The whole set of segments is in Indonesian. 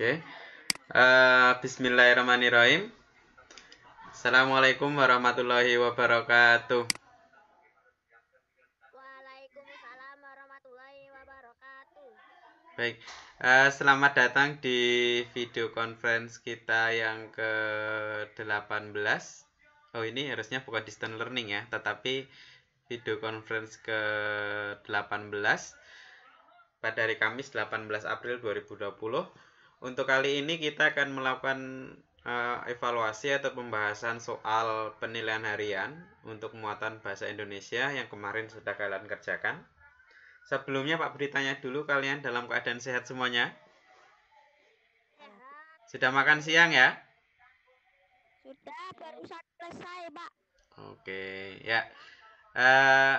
Oke. Okay. Uh, eh, Bismillahirrahmanirrahim. Assalamualaikum warahmatullahi wabarakatuh. Waalaikumsalam warahmatullahi wabarakatuh. Baik. Uh, selamat datang di video conference kita yang ke-18. Oh, ini harusnya bukan distance learning ya, tetapi video conference ke-18 pada hari Kamis 18 April 2020 untuk kali ini kita akan melakukan uh, evaluasi atau pembahasan soal penilaian harian untuk muatan bahasa Indonesia yang kemarin sudah kalian kerjakan. Sebelumnya Pak Budi tanya dulu kalian dalam keadaan sehat semuanya? Sudah makan siang ya? Sudah, baru selesai Pak. Oke, ya. Uh,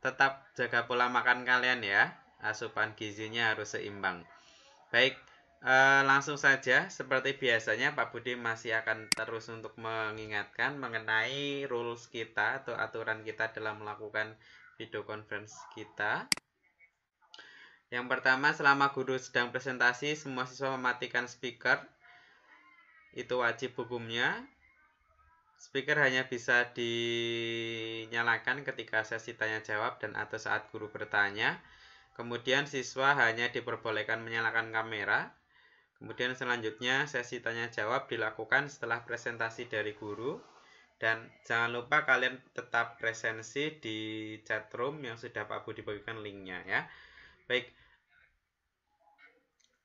tetap jaga pola makan kalian ya. Asupan gizinya harus seimbang. Baik, Eh, langsung saja, seperti biasanya Pak Budi masih akan terus untuk mengingatkan mengenai rules kita atau aturan kita dalam melakukan video conference kita. Yang pertama, selama guru sedang presentasi, semua siswa mematikan speaker. Itu wajib hukumnya. Speaker hanya bisa dinyalakan ketika sesi tanya jawab dan atau saat guru bertanya. Kemudian siswa hanya diperbolehkan menyalakan kamera Kemudian selanjutnya sesi tanya jawab dilakukan setelah presentasi dari guru dan jangan lupa kalian tetap presensi di chat room yang sudah Pak Budi bagikan linknya ya. Baik,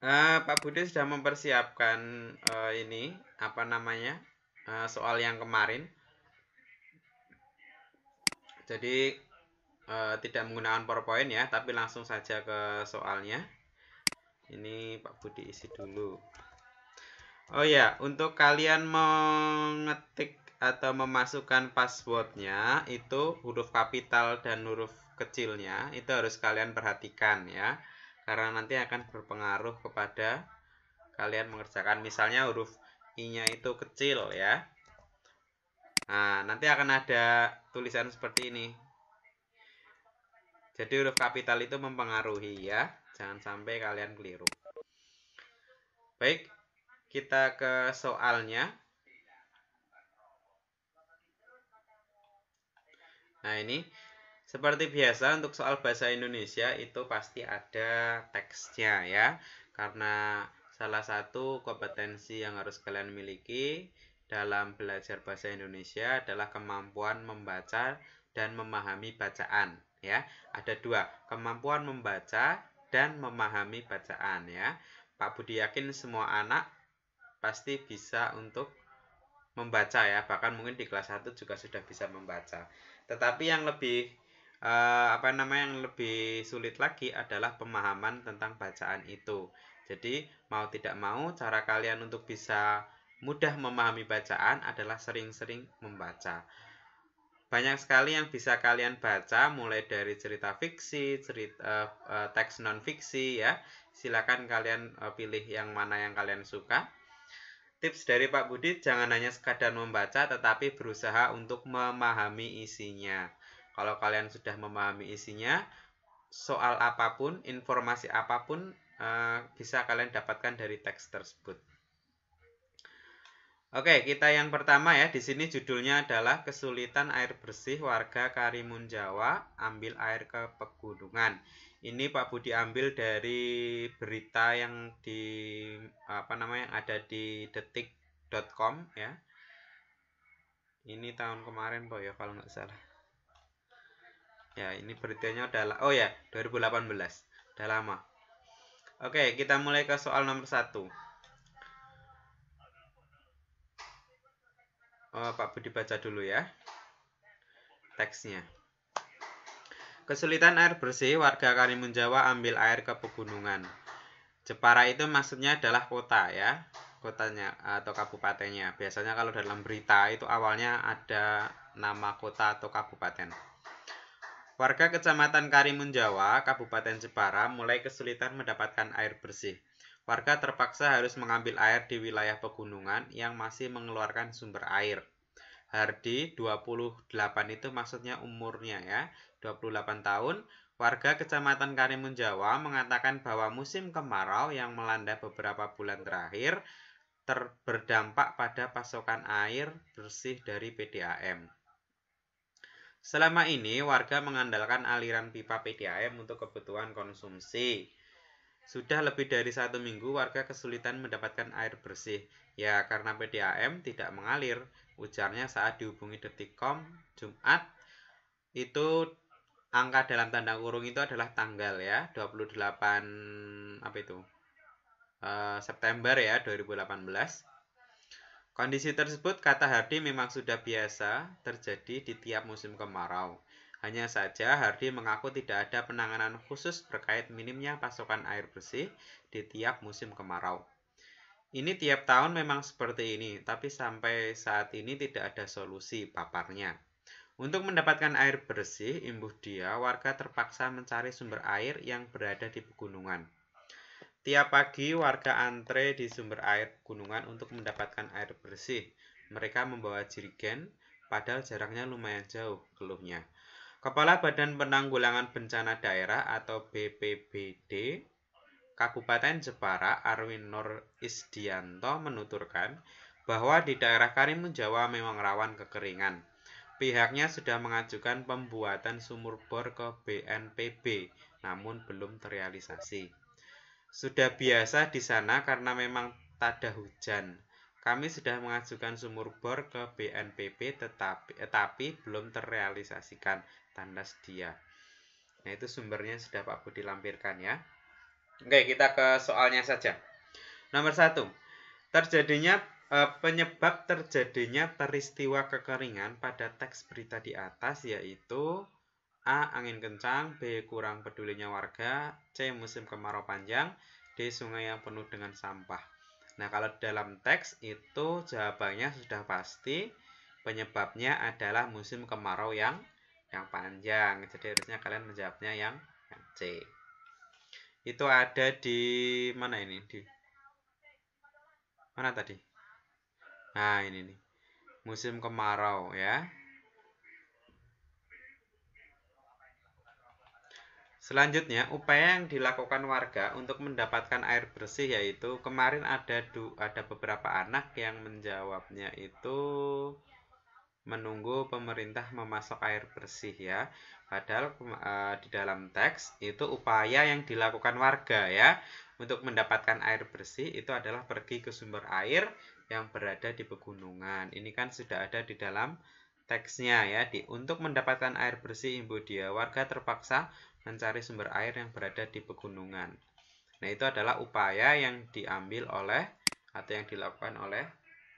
uh, Pak Budi sudah mempersiapkan uh, ini apa namanya uh, soal yang kemarin. Jadi uh, tidak menggunakan PowerPoint ya, tapi langsung saja ke soalnya ini Pak Budi isi dulu oh ya untuk kalian mengetik atau memasukkan passwordnya itu huruf kapital dan huruf kecilnya itu harus kalian perhatikan ya karena nanti akan berpengaruh kepada kalian mengerjakan misalnya huruf i-nya itu kecil ya nah nanti akan ada tulisan seperti ini jadi huruf kapital itu mempengaruhi ya Jangan sampai kalian keliru. Baik, kita ke soalnya. Nah, ini seperti biasa untuk soal bahasa Indonesia itu pasti ada teksnya ya. Karena salah satu kompetensi yang harus kalian miliki dalam belajar bahasa Indonesia adalah kemampuan membaca dan memahami bacaan ya. Ada dua, kemampuan membaca dan memahami bacaan ya. Pak Budi yakin semua anak pasti bisa untuk membaca ya, bahkan mungkin di kelas 1 juga sudah bisa membaca. Tetapi yang lebih eh, apa namanya yang lebih sulit lagi adalah pemahaman tentang bacaan itu. Jadi mau tidak mau cara kalian untuk bisa mudah memahami bacaan adalah sering-sering membaca banyak sekali yang bisa kalian baca mulai dari cerita fiksi, cerita uh, uh, teks non fiksi ya. Silakan kalian uh, pilih yang mana yang kalian suka. Tips dari Pak Budi jangan hanya sekadar membaca tetapi berusaha untuk memahami isinya. Kalau kalian sudah memahami isinya, soal apapun, informasi apapun uh, bisa kalian dapatkan dari teks tersebut. Oke, kita yang pertama ya. Di sini judulnya adalah kesulitan air bersih warga Karimun Jawa ambil air ke pegunungan. Ini Pak Budi ambil dari berita yang di apa namanya yang ada di detik.com ya. Ini tahun kemarin Pak ya kalau nggak salah. Ya, ini beritanya adalah oh ya, 2018. Udah lama. Oke, kita mulai ke soal nomor satu. Oh, Pak Budi baca dulu ya teksnya. Kesulitan air bersih, warga Karimun Jawa ambil air ke pegunungan. Jepara itu maksudnya adalah kota ya, kotanya atau kabupatennya. Biasanya kalau dalam berita itu awalnya ada nama kota atau kabupaten. Warga Kecamatan Karimun Jawa, Kabupaten Jepara mulai kesulitan mendapatkan air bersih. Warga terpaksa harus mengambil air di wilayah pegunungan yang masih mengeluarkan sumber air. Hardi 28 itu maksudnya umurnya ya, 28 tahun. Warga Kecamatan Karimun Jawa mengatakan bahwa musim kemarau yang melanda beberapa bulan terakhir ter pada pasokan air bersih dari PDAM. Selama ini warga mengandalkan aliran pipa PDAM untuk kebutuhan konsumsi. Sudah lebih dari satu minggu warga kesulitan mendapatkan air bersih. Ya, karena PDAM tidak mengalir, ujarnya saat dihubungi Detikcom Jumat itu angka dalam tanda kurung itu adalah tanggal ya, 28 apa itu? Eh, September ya 2018. Kondisi tersebut kata Hardi memang sudah biasa terjadi di tiap musim kemarau. Hanya saja, Hardy mengaku tidak ada penanganan khusus terkait minimnya pasokan air bersih di tiap musim kemarau. Ini tiap tahun memang seperti ini, tapi sampai saat ini tidak ada solusi paparnya. Untuk mendapatkan air bersih, imbuh dia, warga terpaksa mencari sumber air yang berada di pegunungan. Tiap pagi warga antre di sumber air pegunungan untuk mendapatkan air bersih. Mereka membawa jirigen, padahal jaraknya lumayan jauh, keluhnya. Kepala Badan Penanggulangan Bencana Daerah atau BPBD Kabupaten Jepara Arwin Nur Isdianto menuturkan bahwa di daerah Karimun Jawa memang rawan kekeringan. Pihaknya sudah mengajukan pembuatan sumur bor ke BNPB, namun belum terrealisasi. Sudah biasa di sana karena memang tak ada hujan. Kami sudah mengajukan sumur bor ke BNPB tetapi, eh, belum terrealisasikan tanda sedia. Nah, itu sumbernya sudah Pak Budi lampirkan ya. Oke, kita ke soalnya saja. Nomor satu, terjadinya e, penyebab terjadinya peristiwa kekeringan pada teks berita di atas yaitu A. Angin kencang, B. Kurang pedulinya warga, C. Musim kemarau panjang, D. Sungai yang penuh dengan sampah. Nah, kalau dalam teks itu jawabannya sudah pasti penyebabnya adalah musim kemarau yang yang panjang. Jadi harusnya kalian menjawabnya yang, yang C. Itu ada di mana ini? Di mana tadi? Nah, ini nih. Musim kemarau ya. Selanjutnya, upaya yang dilakukan warga untuk mendapatkan air bersih yaitu kemarin ada du, ada beberapa anak yang menjawabnya itu menunggu pemerintah memasok air bersih ya. Padahal uh, di dalam teks itu upaya yang dilakukan warga ya untuk mendapatkan air bersih itu adalah pergi ke sumber air yang berada di pegunungan. Ini kan sudah ada di dalam teksnya ya. Di untuk mendapatkan air bersih Ibu dia warga terpaksa mencari sumber air yang berada di pegunungan. Nah, itu adalah upaya yang diambil oleh atau yang dilakukan oleh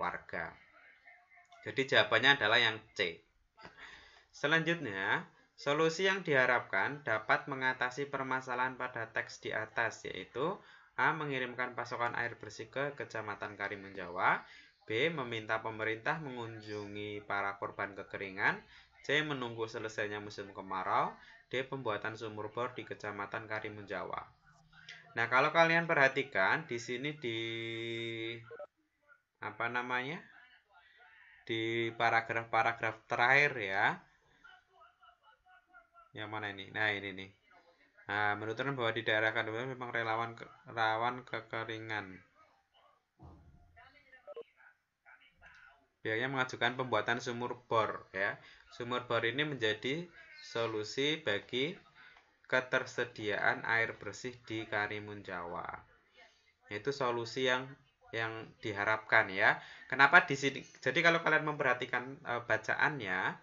warga. Jadi jawabannya adalah yang C. Selanjutnya, solusi yang diharapkan dapat mengatasi permasalahan pada teks di atas, yaitu A. Mengirimkan pasokan air bersih ke Kecamatan Karimun Jawa B. Meminta pemerintah mengunjungi para korban kekeringan C. Menunggu selesainya musim kemarau D. Pembuatan sumur bor di Kecamatan Karimun Jawa Nah, kalau kalian perhatikan, di sini di... apa namanya? di paragraf-paragraf terakhir ya. Yang mana ini? Nah, ini nih. Nah, menurutkan bahwa di daerah kandungan memang relawan ke, rawan kekeringan. biaya mengajukan pembuatan sumur bor ya. Sumur bor ini menjadi solusi bagi ketersediaan air bersih di Karimun Jawa. Itu solusi yang yang diharapkan ya. Kenapa di sini? Jadi kalau kalian memperhatikan e, bacaannya,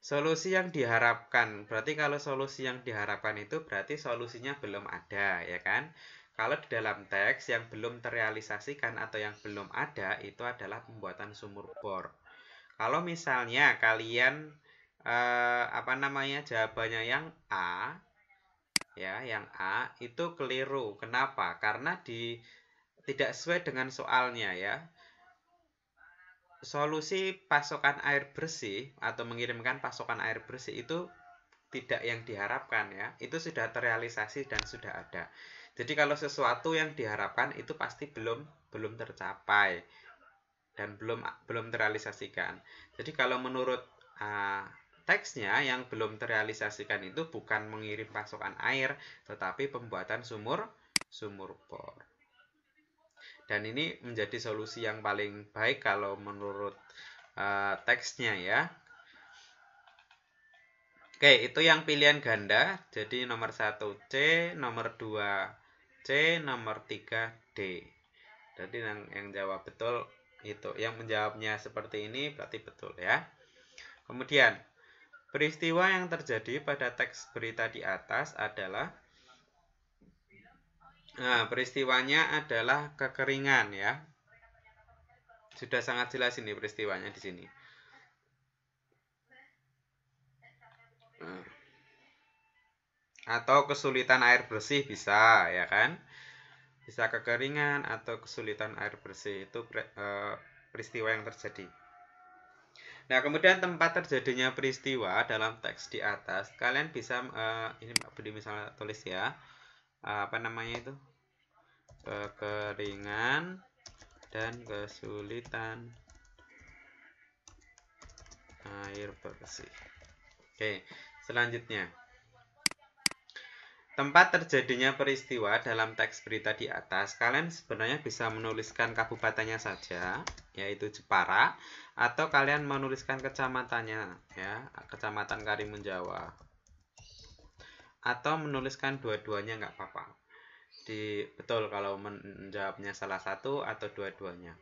solusi yang diharapkan. Berarti kalau solusi yang diharapkan itu berarti solusinya belum ada, ya kan? Kalau di dalam teks yang belum terrealisasikan atau yang belum ada itu adalah pembuatan sumur bor. Kalau misalnya kalian e, apa namanya jawabannya yang A, ya, yang A itu keliru. Kenapa? Karena di tidak sesuai dengan soalnya ya. Solusi pasokan air bersih atau mengirimkan pasokan air bersih itu tidak yang diharapkan ya. Itu sudah terrealisasi dan sudah ada. Jadi kalau sesuatu yang diharapkan itu pasti belum belum tercapai dan belum belum terrealisasikan. Jadi kalau menurut uh, teksnya yang belum terrealisasikan itu bukan mengirim pasokan air tetapi pembuatan sumur sumur bor dan ini menjadi solusi yang paling baik kalau menurut uh, teksnya ya Oke, itu yang pilihan ganda. Jadi nomor 1 C, nomor 2 C, nomor 3 D. Jadi yang, yang jawab betul itu. Yang menjawabnya seperti ini berarti betul ya. Kemudian, peristiwa yang terjadi pada teks berita di atas adalah Nah, peristiwanya adalah kekeringan ya. Sudah sangat jelas ini peristiwanya di sini. Nah. Atau kesulitan air bersih bisa, ya kan? Bisa kekeringan atau kesulitan air bersih itu eh, peristiwa yang terjadi. Nah, kemudian tempat terjadinya peristiwa dalam teks di atas, kalian bisa eh, ini Mbak Budi misalnya tulis ya apa namanya itu kekeringan eh, dan kesulitan air bersih. Oke, selanjutnya. Tempat terjadinya peristiwa dalam teks berita di atas, kalian sebenarnya bisa menuliskan kabupatennya saja, yaitu Jepara, atau kalian menuliskan kecamatannya, ya, Kecamatan Karimun Jawa atau menuliskan dua-duanya nggak apa-apa. Di betul kalau menjawabnya salah satu atau dua-duanya.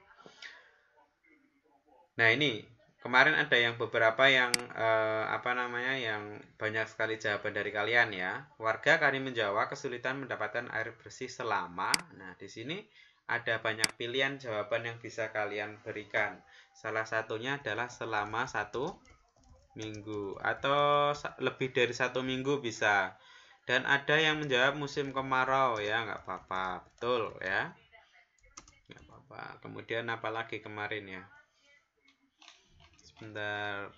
Nah ini kemarin ada yang beberapa yang eh, apa namanya yang banyak sekali jawaban dari kalian ya. Warga kami menjawab kesulitan mendapatkan air bersih selama. Nah di sini ada banyak pilihan jawaban yang bisa kalian berikan. Salah satunya adalah selama satu minggu atau lebih dari satu minggu bisa dan ada yang menjawab musim kemarau ya, nggak apa-apa, betul ya. Nggak apa-apa. Kemudian apa lagi kemarin ya? Sebentar.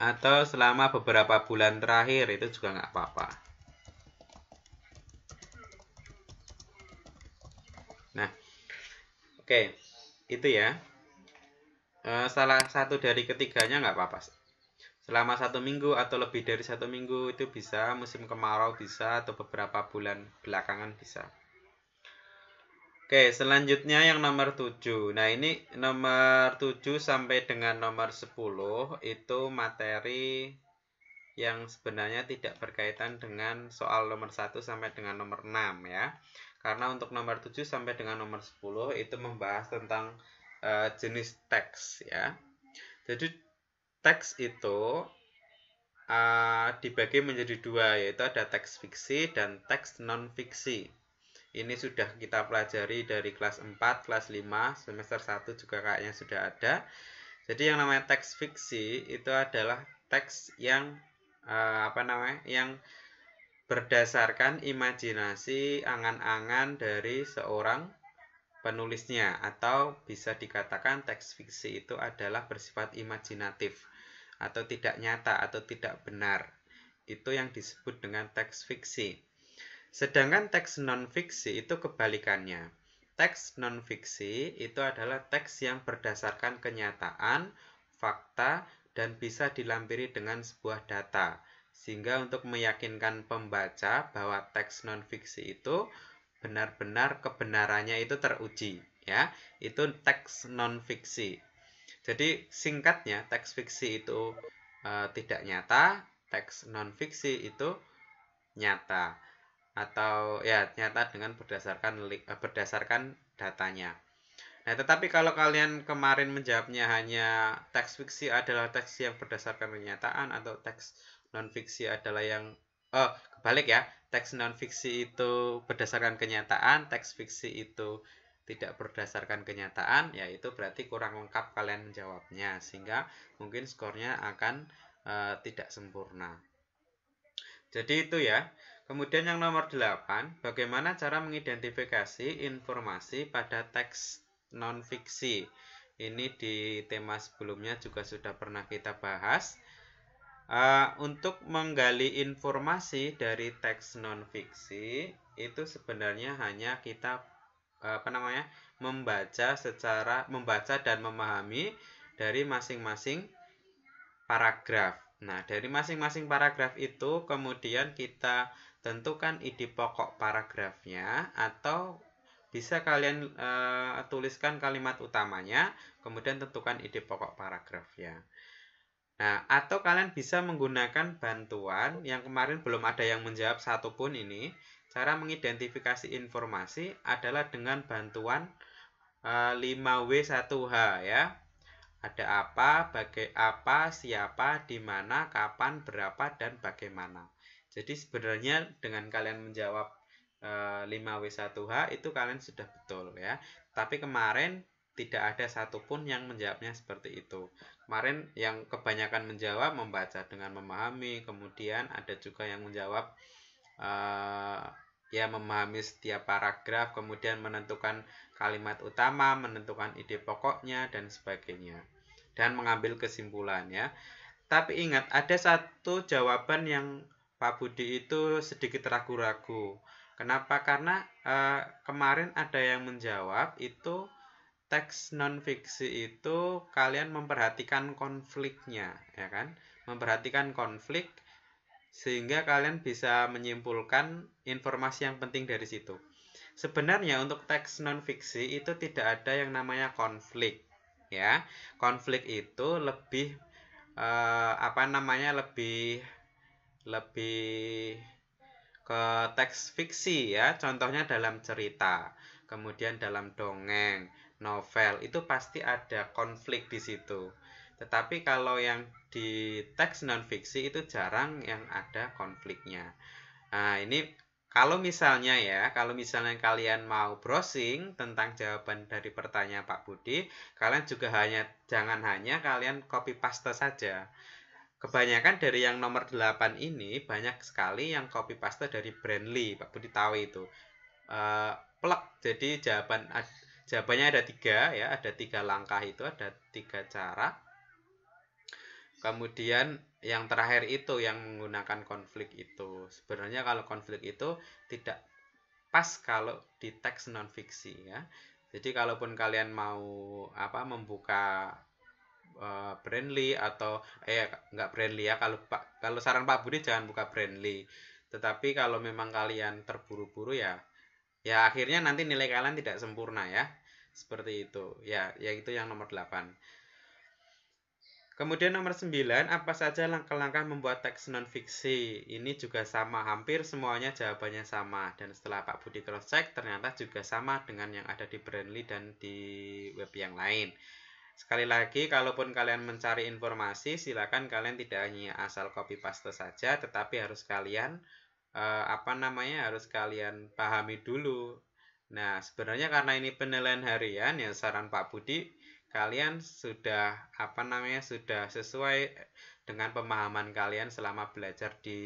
Atau selama beberapa bulan terakhir itu juga nggak apa-apa. Nah, oke, okay. itu ya. Eh, salah satu dari ketiganya nggak apa-apa selama satu minggu atau lebih dari satu minggu itu bisa musim kemarau bisa atau beberapa bulan belakangan bisa Oke, selanjutnya yang nomor 7. Nah, ini nomor 7 sampai dengan nomor 10 itu materi yang sebenarnya tidak berkaitan dengan soal nomor 1 sampai dengan nomor 6 ya. Karena untuk nomor 7 sampai dengan nomor 10 itu membahas tentang uh, jenis teks ya. Jadi teks itu uh, dibagi menjadi dua yaitu ada teks fiksi dan teks non fiksi. Ini sudah kita pelajari dari kelas 4, kelas 5, semester 1 juga kayaknya sudah ada. Jadi yang namanya teks fiksi itu adalah teks yang uh, apa namanya? yang berdasarkan imajinasi angan-angan dari seorang penulisnya atau bisa dikatakan teks fiksi itu adalah bersifat imajinatif atau tidak nyata atau tidak benar. Itu yang disebut dengan teks fiksi. Sedangkan teks non-fiksi itu kebalikannya. Teks non-fiksi itu adalah teks yang berdasarkan kenyataan, fakta, dan bisa dilampiri dengan sebuah data. Sehingga untuk meyakinkan pembaca bahwa teks non-fiksi itu benar-benar kebenarannya itu teruji ya itu teks non fiksi jadi singkatnya teks fiksi itu e, tidak nyata teks non fiksi itu nyata atau ya nyata dengan berdasarkan eh, berdasarkan datanya Nah, tetapi kalau kalian kemarin menjawabnya hanya teks fiksi adalah teks yang berdasarkan kenyataan atau teks non fiksi adalah yang oh, kebalik ya teks non fiksi itu berdasarkan kenyataan teks fiksi itu tidak berdasarkan kenyataan yaitu berarti kurang lengkap kalian menjawabnya sehingga mungkin skornya akan uh, tidak sempurna jadi itu ya Kemudian yang nomor 8, bagaimana cara mengidentifikasi informasi pada teks non-fiksi. Ini di tema sebelumnya juga sudah pernah kita bahas. Uh, untuk menggali informasi dari teks non fiksi itu sebenarnya hanya kita uh, apa namanya membaca secara membaca dan memahami dari masing-masing paragraf. Nah, dari masing-masing paragraf itu kemudian kita tentukan ide pokok paragrafnya atau bisa kalian uh, tuliskan kalimat utamanya, kemudian tentukan ide pokok paragrafnya. Nah, atau kalian bisa menggunakan bantuan yang kemarin belum ada yang menjawab satupun ini. Cara mengidentifikasi informasi adalah dengan bantuan 5W1H eh, ya. Ada apa, bagai apa, siapa, di mana, kapan, berapa, dan bagaimana. Jadi sebenarnya dengan kalian menjawab 5W1H eh, itu kalian sudah betul ya. Tapi kemarin tidak ada satupun yang menjawabnya seperti itu kemarin yang kebanyakan menjawab membaca dengan memahami, kemudian ada juga yang menjawab uh, ya memahami setiap paragraf, kemudian menentukan kalimat utama, menentukan ide pokoknya dan sebagainya dan mengambil kesimpulannya. Tapi ingat ada satu jawaban yang Pak Budi itu sedikit ragu-ragu. Kenapa? Karena uh, kemarin ada yang menjawab itu teks non fiksi itu kalian memperhatikan konfliknya ya kan memperhatikan konflik sehingga kalian bisa menyimpulkan informasi yang penting dari situ sebenarnya untuk teks non fiksi itu tidak ada yang namanya konflik ya konflik itu lebih eh, apa namanya lebih lebih ke teks fiksi ya contohnya dalam cerita kemudian dalam dongeng novel itu pasti ada konflik di situ. Tetapi kalau yang di teks non fiksi itu jarang yang ada konfliknya. Nah, ini kalau misalnya ya, kalau misalnya kalian mau browsing tentang jawaban dari pertanyaan Pak Budi, kalian juga hanya jangan hanya kalian copy paste saja. Kebanyakan dari yang nomor 8 ini banyak sekali yang copy paste dari Brandly, Pak Budi tahu itu. Uh, plek jadi jawaban Jawabannya ada tiga ya, ada tiga langkah itu, ada tiga cara. Kemudian yang terakhir itu yang menggunakan konflik itu. Sebenarnya kalau konflik itu tidak pas kalau di teks non fiksi ya. Jadi kalaupun kalian mau apa membuka friendly eh, atau eh nggak friendly ya kalau Pak kalau saran Pak Budi jangan buka friendly. Tetapi kalau memang kalian terburu-buru ya ya akhirnya nanti nilai kalian tidak sempurna ya. Seperti itu. Ya, yaitu yang nomor 8. Kemudian nomor 9, apa saja langkah-langkah membuat teks non-fiksi? Ini juga sama, hampir semuanya jawabannya sama. Dan setelah Pak Budi cross-check, ternyata juga sama dengan yang ada di Brandly dan di web yang lain. Sekali lagi, kalaupun kalian mencari informasi, silakan kalian tidak hanya asal copy paste saja, tetapi harus kalian, eh, apa namanya, harus kalian pahami dulu Nah, sebenarnya karena ini penilaian harian, ya saran Pak Budi, kalian sudah apa namanya sudah sesuai dengan pemahaman kalian selama belajar di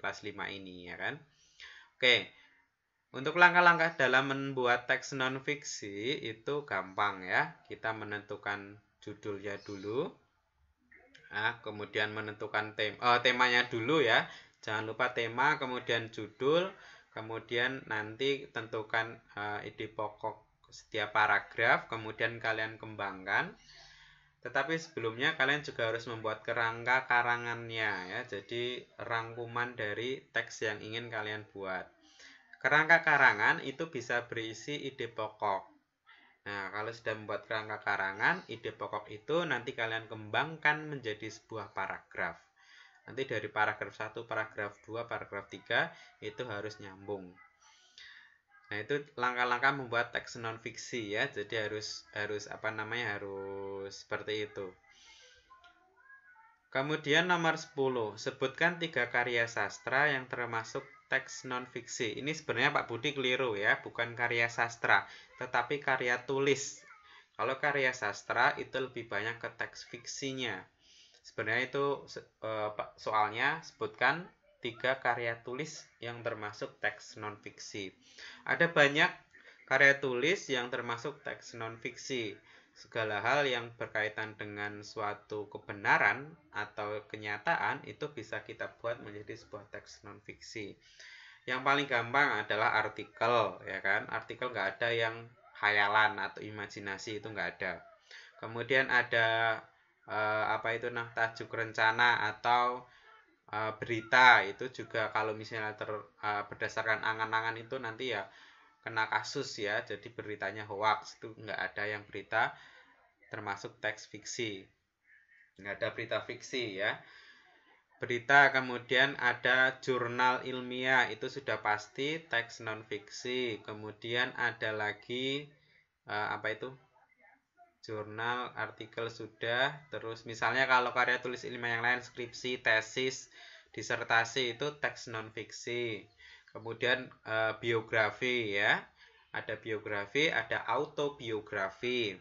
kelas 5 ini, ya kan? Oke. Untuk langkah-langkah dalam membuat teks non-fiksi itu gampang ya. Kita menentukan judulnya dulu. Nah, kemudian menentukan tema, oh, eh, temanya dulu ya. Jangan lupa tema, kemudian judul, Kemudian nanti tentukan uh, ide pokok setiap paragraf, kemudian kalian kembangkan. Tetapi sebelumnya kalian juga harus membuat kerangka karangannya ya. Jadi rangkuman dari teks yang ingin kalian buat. Kerangka karangan itu bisa berisi ide pokok. Nah, kalau sudah membuat kerangka karangan, ide pokok itu nanti kalian kembangkan menjadi sebuah paragraf. Nanti dari paragraf 1, paragraf 2, paragraf 3 itu harus nyambung. Nah, itu langkah-langkah membuat teks non fiksi ya. Jadi harus harus apa namanya? harus seperti itu. Kemudian nomor 10, sebutkan tiga karya sastra yang termasuk teks non fiksi. Ini sebenarnya Pak Budi keliru ya, bukan karya sastra, tetapi karya tulis. Kalau karya sastra itu lebih banyak ke teks fiksinya. Sebenarnya itu eh, soalnya sebutkan tiga karya tulis yang termasuk teks non fiksi. Ada banyak karya tulis yang termasuk teks non fiksi. Segala hal yang berkaitan dengan suatu kebenaran atau kenyataan itu bisa kita buat menjadi sebuah teks non fiksi. Yang paling gampang adalah artikel, ya kan? Artikel nggak ada yang khayalan atau imajinasi itu nggak ada. Kemudian ada uh, apa itu nah tajuk rencana atau uh, berita itu juga kalau misalnya ter, uh, berdasarkan angan-angan itu nanti ya kena kasus ya jadi beritanya hoax itu nggak ada yang berita termasuk teks fiksi nggak ada berita fiksi ya berita kemudian ada jurnal ilmiah itu sudah pasti teks non fiksi kemudian ada lagi apa itu jurnal, artikel sudah, terus misalnya kalau karya tulis ilmiah yang lain skripsi, tesis, disertasi itu teks non fiksi. Kemudian e, biografi ya. Ada biografi, ada autobiografi.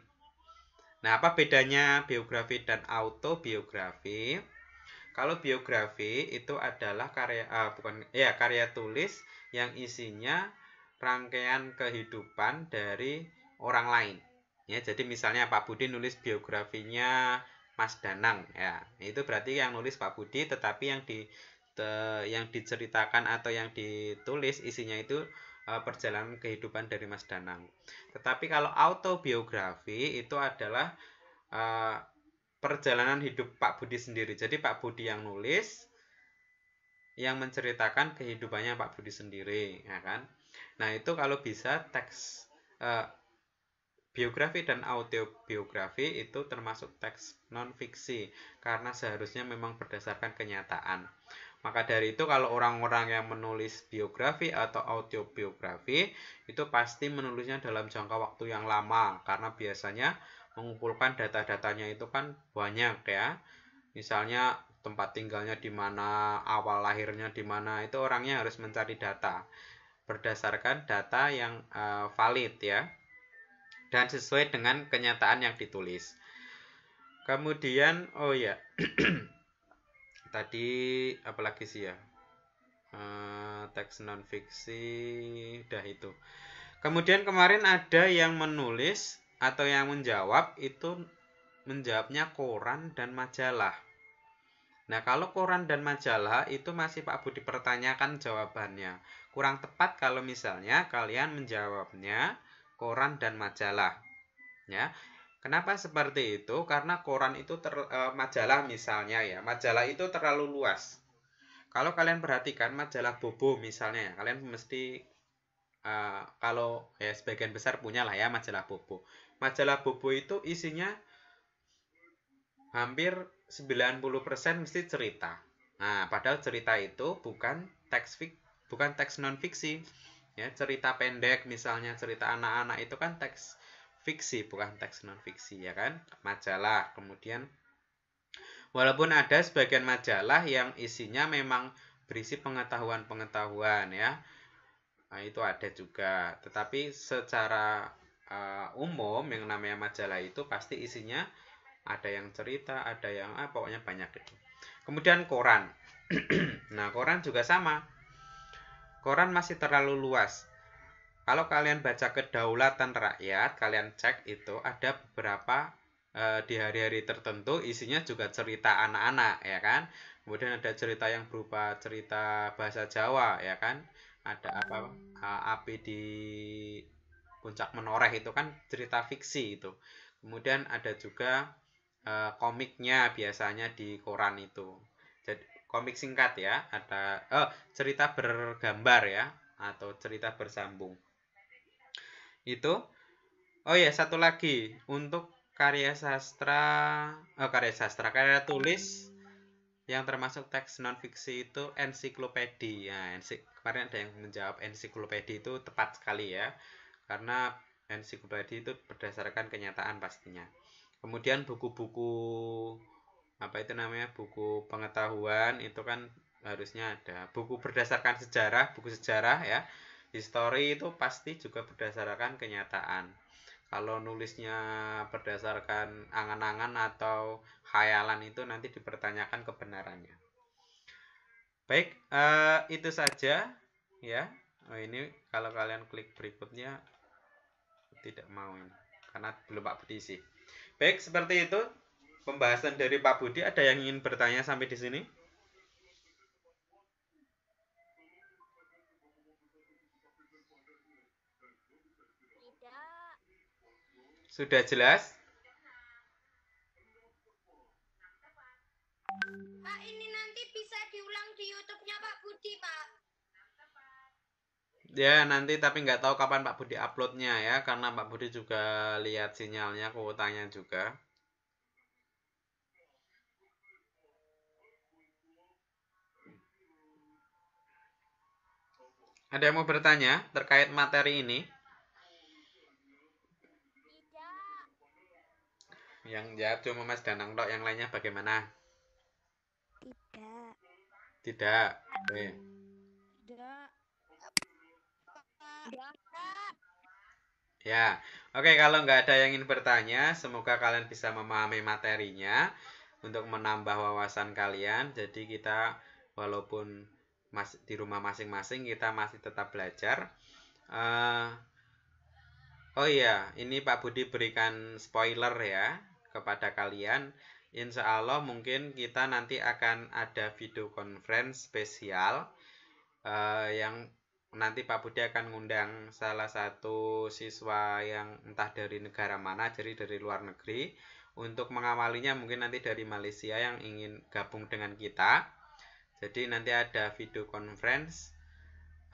Nah, apa bedanya biografi dan autobiografi? Kalau biografi itu adalah karya uh, bukan ya karya tulis yang isinya rangkaian kehidupan dari orang lain Ya, jadi misalnya Pak Budi nulis biografinya Mas Danang ya. Itu berarti yang nulis Pak Budi tetapi yang di te, yang diceritakan atau yang ditulis isinya itu e, perjalanan kehidupan dari Mas Danang. Tetapi kalau autobiografi itu adalah e, perjalanan hidup Pak Budi sendiri. Jadi Pak Budi yang nulis yang menceritakan kehidupannya Pak Budi sendiri, ya kan? Nah, itu kalau bisa teks e, Biografi dan autobiografi itu termasuk teks non-fiksi karena seharusnya memang berdasarkan kenyataan. Maka dari itu kalau orang-orang yang menulis biografi atau autobiografi itu pasti menulisnya dalam jangka waktu yang lama karena biasanya mengumpulkan data-datanya itu kan banyak ya. Misalnya tempat tinggalnya di mana, awal lahirnya di mana, itu orangnya harus mencari data berdasarkan data yang uh, valid ya dan sesuai dengan kenyataan yang ditulis. Kemudian, oh ya, tadi apalagi sih ya? Uh, teks non fiksi, dah itu. Kemudian kemarin ada yang menulis atau yang menjawab itu menjawabnya koran dan majalah. Nah, kalau koran dan majalah itu masih Pak Budi pertanyakan jawabannya. Kurang tepat kalau misalnya kalian menjawabnya koran dan majalah. Ya. Kenapa seperti itu? Karena koran itu ter, e, majalah misalnya ya, majalah itu terlalu luas. Kalau kalian perhatikan majalah Bobo misalnya ya, kalian mesti e, kalau ya sebagian besar punya lah ya majalah Bobo. Majalah Bobo itu isinya hampir 90% mesti cerita. Nah, padahal cerita itu bukan teks fik, bukan teks non fiksi ya cerita pendek misalnya cerita anak-anak itu kan teks fiksi bukan teks non fiksi ya kan majalah kemudian walaupun ada sebagian majalah yang isinya memang berisi pengetahuan-pengetahuan ya nah, itu ada juga tetapi secara uh, umum yang namanya majalah itu pasti isinya ada yang cerita ada yang ah, pokoknya banyak itu kemudian koran nah koran juga sama Koran masih terlalu luas. Kalau kalian baca kedaulatan rakyat, kalian cek itu ada beberapa e, di hari-hari tertentu isinya juga cerita anak-anak ya kan. Kemudian ada cerita yang berupa cerita bahasa Jawa ya kan. Ada apa eh, api di puncak menoreh itu kan cerita fiksi itu. Kemudian ada juga e, komiknya biasanya di koran itu komik singkat ya, ada oh cerita bergambar ya atau cerita bersambung. Itu. Oh ya, satu lagi untuk karya sastra oh, karya sastra karya tulis yang termasuk teks non fiksi itu ensiklopedia. Nah, ensik kemarin ada yang menjawab ensiklopedia itu tepat sekali ya. Karena ensiklopedia itu berdasarkan kenyataan pastinya. Kemudian buku-buku apa itu namanya buku pengetahuan itu kan harusnya ada buku berdasarkan sejarah buku sejarah ya history itu pasti juga berdasarkan kenyataan kalau nulisnya berdasarkan angan-angan atau khayalan itu nanti dipertanyakan kebenarannya baik eh, itu saja ya oh, ini kalau kalian klik berikutnya tidak mau ini karena belum Pak Budi baik seperti itu pembahasan dari Pak Budi ada yang ingin bertanya sampai di sini? Sudah jelas? Pak, ini nanti bisa diulang di YouTube-nya Pak Budi, Pak. Ya, nanti tapi nggak tahu kapan Pak Budi uploadnya ya, karena Pak Budi juga lihat sinyalnya, kuotanya juga. Ada yang mau bertanya terkait materi ini? Tidak. Yang jawab cuma Mas Danang dok, yang lainnya bagaimana? Tidak. Tidak. Oke. Tidak. Tidak. Ya, oke kalau nggak ada yang ingin bertanya, semoga kalian bisa memahami materinya untuk menambah wawasan kalian. Jadi kita walaupun mas di rumah masing-masing kita masih tetap belajar uh, oh iya ini Pak Budi berikan spoiler ya kepada kalian Insya Allah mungkin kita nanti akan ada video conference spesial uh, yang nanti Pak Budi akan mengundang salah satu siswa yang entah dari negara mana, jadi dari luar negeri, untuk mengawalinya mungkin nanti dari Malaysia yang ingin gabung dengan kita. Jadi nanti ada video conference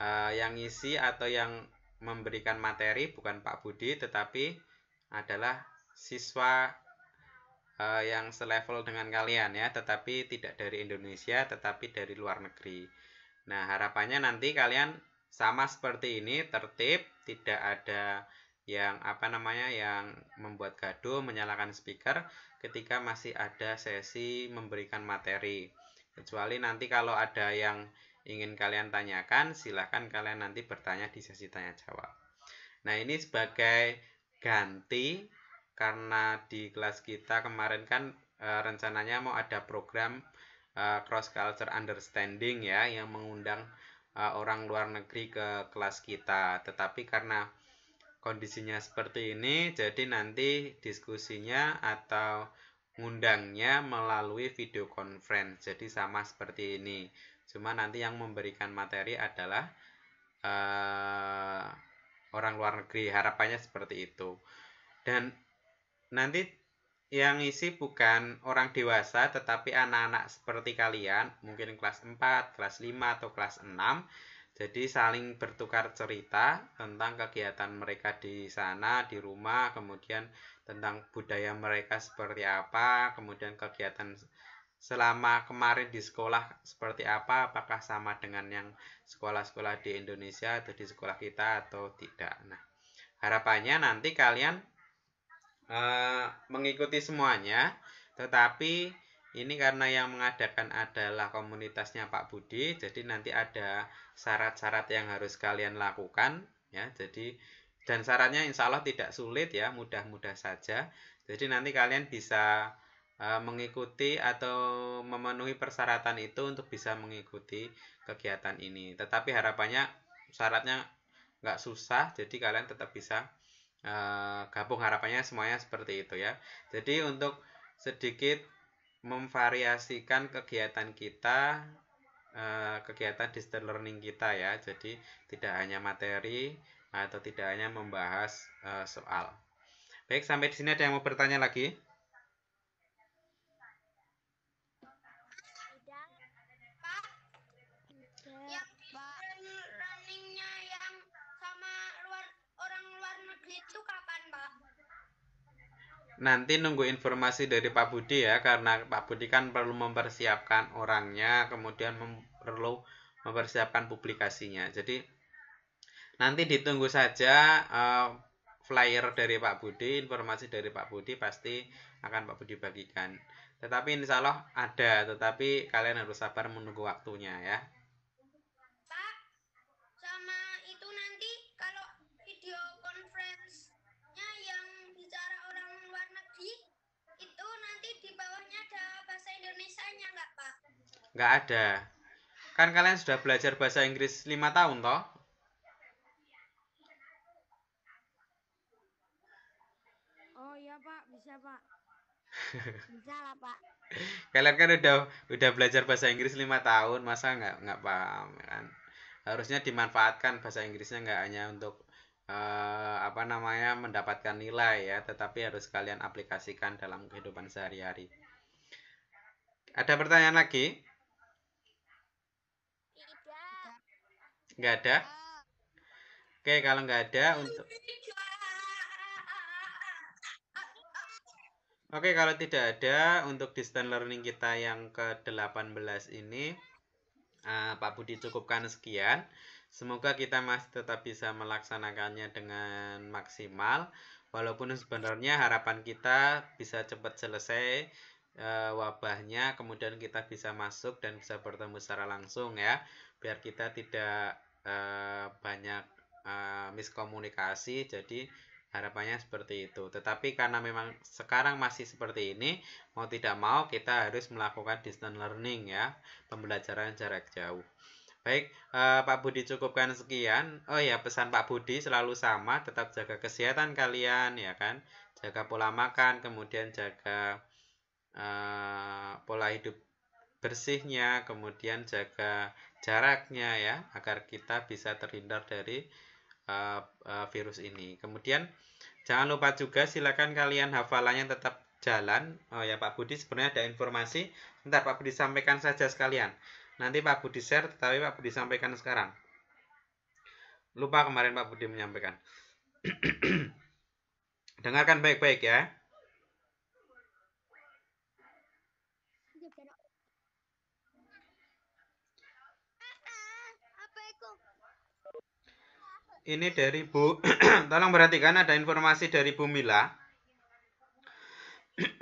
uh, yang isi atau yang memberikan materi bukan Pak Budi tetapi adalah siswa uh, yang selevel dengan kalian ya, tetapi tidak dari Indonesia tetapi dari luar negeri. Nah, harapannya nanti kalian sama seperti ini tertib, tidak ada yang apa namanya yang membuat gaduh menyalakan speaker ketika masih ada sesi memberikan materi. Kecuali nanti kalau ada yang ingin kalian tanyakan, silahkan kalian nanti bertanya di sesi tanya jawab. Nah, ini sebagai ganti karena di kelas kita kemarin kan e, rencananya mau ada program e, cross culture understanding ya yang mengundang e, orang luar negeri ke kelas kita. Tetapi karena kondisinya seperti ini, jadi nanti diskusinya atau ngundangnya melalui video conference. Jadi sama seperti ini. Cuma nanti yang memberikan materi adalah uh, orang luar negeri. Harapannya seperti itu. Dan nanti yang isi bukan orang dewasa tetapi anak-anak seperti kalian, mungkin kelas 4, kelas 5 atau kelas 6 jadi saling bertukar cerita tentang kegiatan mereka di sana, di rumah, kemudian tentang budaya mereka seperti apa, kemudian kegiatan selama kemarin di sekolah seperti apa, apakah sama dengan yang sekolah-sekolah di Indonesia atau di sekolah kita atau tidak. Nah, harapannya nanti kalian uh, mengikuti semuanya, tetapi ini karena yang mengadakan adalah komunitasnya Pak Budi, jadi nanti ada syarat-syarat yang harus kalian lakukan ya. Jadi dan syaratnya insya Allah tidak sulit ya, mudah-mudah saja. Jadi nanti kalian bisa e, mengikuti atau memenuhi persyaratan itu untuk bisa mengikuti kegiatan ini. Tetapi harapannya syaratnya nggak susah, jadi kalian tetap bisa e, gabung harapannya semuanya seperti itu ya. Jadi untuk sedikit memvariasikan kegiatan kita eh, kegiatan distance learning kita ya. Jadi tidak hanya materi atau tidak hanya membahas eh, soal. Baik, sampai di sini ada yang mau bertanya lagi? nanti nunggu informasi dari Pak Budi ya karena Pak Budi kan perlu mempersiapkan orangnya kemudian mem perlu mempersiapkan publikasinya jadi nanti ditunggu saja uh, flyer dari Pak Budi informasi dari Pak Budi pasti akan Pak Budi bagikan tetapi insya Allah ada tetapi kalian harus sabar menunggu waktunya ya Nggak ada. Kan kalian sudah belajar bahasa Inggris 5 tahun toh? Oh iya Pak, bisa Pak. bisa lah Pak. kalian kan udah udah belajar bahasa Inggris 5 tahun, masa nggak nggak paham kan? Harusnya dimanfaatkan bahasa Inggrisnya nggak hanya untuk uh, apa namanya mendapatkan nilai ya, tetapi harus kalian aplikasikan dalam kehidupan sehari-hari. Ada pertanyaan lagi? Nggak ada? Oke, kalau nggak ada untuk Oke, kalau tidak ada untuk distance learning kita yang ke-18 ini uh, Pak Budi cukupkan sekian. Semoga kita masih tetap bisa melaksanakannya dengan maksimal walaupun sebenarnya harapan kita bisa cepat selesai eh, wabahnya kemudian kita bisa masuk dan bisa bertemu secara langsung ya biar kita tidak Eh, banyak uh, miskomunikasi jadi harapannya seperti itu tetapi karena memang sekarang masih seperti ini mau tidak mau kita harus melakukan distance learning ya pembelajaran jarak jauh baik uh, Pak Budi cukupkan sekian oh ya pesan Pak Budi selalu sama tetap jaga kesehatan kalian ya kan jaga pola makan kemudian jaga uh, pola hidup bersihnya, kemudian jaga jaraknya ya agar kita bisa terhindar dari uh, uh, virus ini. Kemudian jangan lupa juga silakan kalian hafalannya tetap jalan. Oh ya Pak Budi sebenarnya ada informasi, ntar Pak Budi sampaikan saja sekalian. Nanti Pak Budi share, tetapi Pak Budi sampaikan sekarang. Lupa kemarin Pak Budi menyampaikan. Dengarkan baik-baik ya. ini dari Bu tolong perhatikan ada informasi dari Bu Mila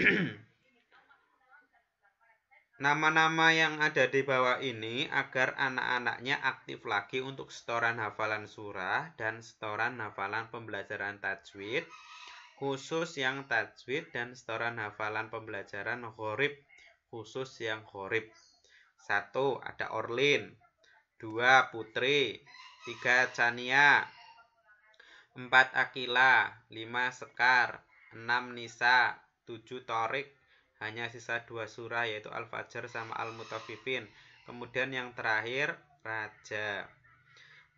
nama-nama yang ada di bawah ini agar anak-anaknya aktif lagi untuk setoran hafalan surah dan setoran hafalan pembelajaran tajwid khusus yang tajwid dan setoran hafalan pembelajaran horib khusus yang horib satu ada Orlin dua Putri 3 Cania 4 Akila 5 Sekar 6 Nisa 7 Torik hanya sisa dua surah yaitu Al-Fajr sama Al-Mutafifin kemudian yang terakhir Raja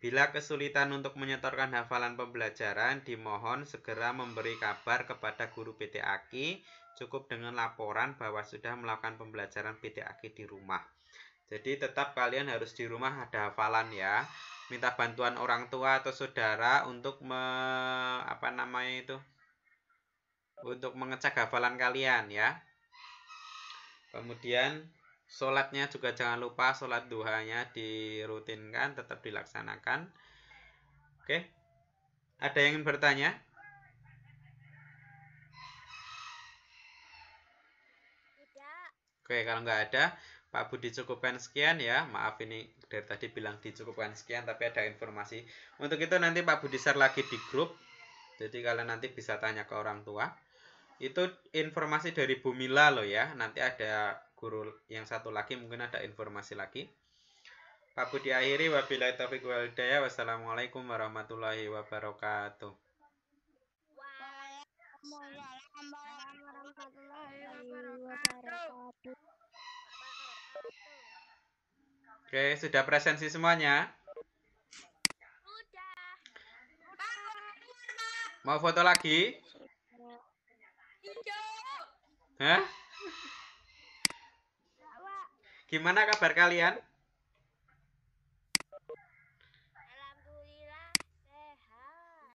Bila kesulitan untuk menyetorkan hafalan pembelajaran, dimohon segera memberi kabar kepada guru PT Aki, cukup dengan laporan bahwa sudah melakukan pembelajaran PT Aki di rumah. Jadi tetap kalian harus di rumah ada hafalan ya minta bantuan orang tua atau saudara untuk me, apa namanya itu untuk mengecek hafalan kalian ya kemudian sholatnya juga jangan lupa sholat duhanya dirutinkan tetap dilaksanakan oke ada yang ingin bertanya Oke, kalau nggak ada, Pak Budi cukupkan sekian ya. Maaf ini dari tadi bilang dicukupkan sekian tapi ada informasi. Untuk itu nanti Pak Budi share lagi di grup. Jadi kalian nanti bisa tanya ke orang tua. Itu informasi dari Bu Mila loh ya. Nanti ada guru yang satu lagi mungkin ada informasi lagi. Pak Budi akhiri wabillahi taufiq walhidayah Wassalamualaikum warahmatullahi wabarakatuh. Waalaikumsalam warahmatullahi wabarakatuh. Oke, sudah presensi semuanya? Mau foto lagi? Hah? Gimana kabar kalian?